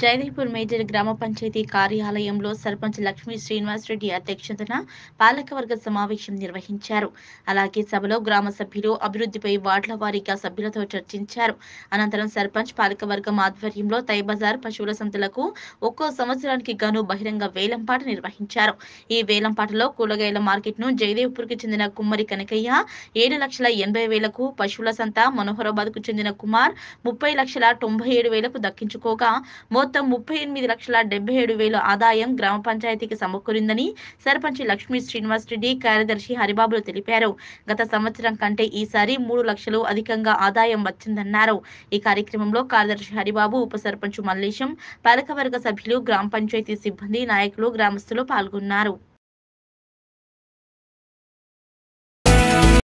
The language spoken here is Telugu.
జైదీపూర్ మేజర్ గ్రామ పంచాయతీ కార్యాలయంలో సర్పంచ్ లక్ష్మీ శ్రీనివాస్ రెడ్డి అధ్యక్షతన పాలకవర్గ సమావేశం నిర్వహించారు అలాగే సభలో గ్రామ సభ్యులు అభివృద్ధిపై వార్డుల వారీగా సభ్యులతో చర్చించారు అనంతరం సర్పంచ్ పాలకవర్గం ఆధ్వర్యంలో తైబజార్ పశువుల సంతలకు ఒక్కో సంవత్సరానికి గాను బహిరంగ వేలంపాట నిర్వహించారు ఈ వేలంపాటలో కూరగాయల మార్కెట్ను జయదేవ్పూర్కి చెందిన కుమ్మరి కనకయ్య ఏడు లక్షల ఎనభై వేలకు పశువుల సంత మనోహరాబాద్ కు చెందిన కుమార్ ముప్పై లక్షల తొంభై ఏడు వేలకు దక్కించుకోగా మొత్తం ముప్పై ఎనిమిది లక్షల డెబ్బై ఏడు వేల ఆదాయం గ్రామ పంచాయతీకి సమకూరిందని సర్పంచ్ లక్ష్మీ శ్రీనివాస్ రెడ్డి కార్యదర్శి హరిబాబులు తెలిపారు గత సంవత్సరం కంటే ఈసారి మూడు లక్షలు అధికంగా ఆదాయం వచ్చిందన్నారు ఈ కార్యక్రమంలో కార్యదర్శి హరిబాబు ఉప సర్పంచ్ మల్లేశం పాలకవర్గ సభ్యులు గ్రామ పంచాయతీ సిబ్బంది నాయకులు గ్రామస్తులు పాల్గొన్నారు